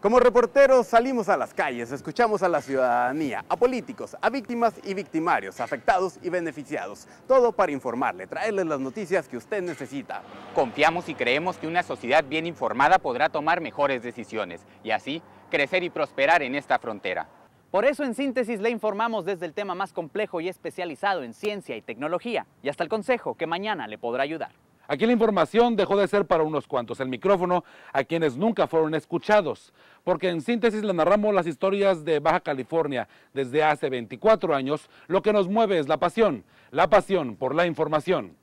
Como reporteros salimos a las calles, escuchamos a la ciudadanía, a políticos, a víctimas y victimarios, afectados y beneficiados. Todo para informarle, traerle las noticias que usted necesita. Confiamos y creemos que una sociedad bien informada podrá tomar mejores decisiones y así crecer y prosperar en esta frontera. Por eso en síntesis le informamos desde el tema más complejo y especializado en ciencia y tecnología y hasta el consejo que mañana le podrá ayudar. Aquí la información dejó de ser para unos cuantos el micrófono a quienes nunca fueron escuchados, porque en síntesis le narramos las historias de Baja California desde hace 24 años, lo que nos mueve es la pasión, la pasión por la información.